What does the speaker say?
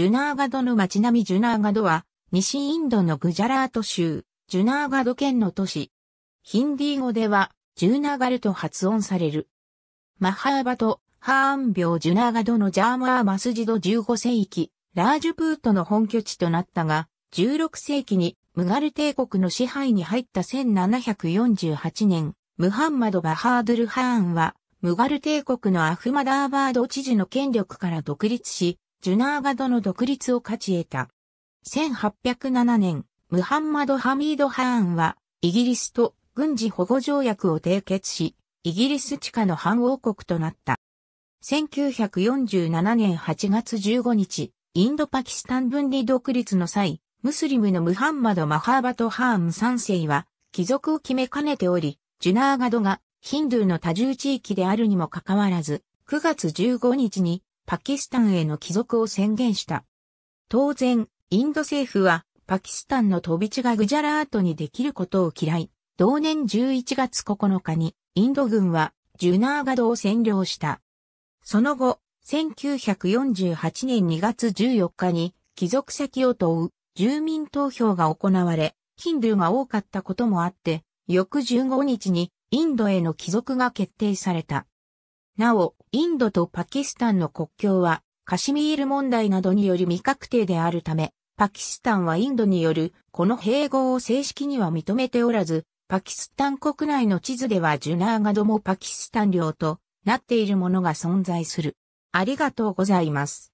ジュナーガドの街並みジュナーガドは、西インドのグジャラート州、ジュナーガド県の都市。ヒンディー語では、ジュナーガルと発音される。マハーバト、ハーン病ジュナーガドのジャーマーマスジド15世紀、ラージュプートの本拠地となったが、16世紀にムガル帝国の支配に入った1748年、ムハンマド・バハードル・ハーンは、ムガル帝国のアフマダーバード知事の権力から独立し、ジュナーガドの独立を勝ち得た。1807年、ムハンマド・ハミード・ハーンは、イギリスと軍事保護条約を締結し、イギリス地下の反王国となった。1947年8月15日、インドパキスタン分離独立の際、ムスリムのムハンマド・マハーバト・ハーン3世は、帰属を決めかねており、ジュナーガドがヒンドゥーの多重地域であるにもかかわらず、9月15日にパキスタンへの帰属を宣言した。当然、インド政府はパキスタンの飛び地がグジャラートにできることを嫌い、同年11月9日にインド軍はジュナーガドを占領した。その後、1948年2月14日に帰属先を問う住民投票が行われ、ヒンドゥーが多かったこともあって、翌15日にインドへの帰属が決定された。なお、インドとパキスタンの国境は、カシミール問題などにより未確定であるため、パキスタンはインドによるこの併合を正式には認めておらず、パキスタン国内の地図ではジュナーガドもパキスタン領となっているものが存在する。ありがとうございます。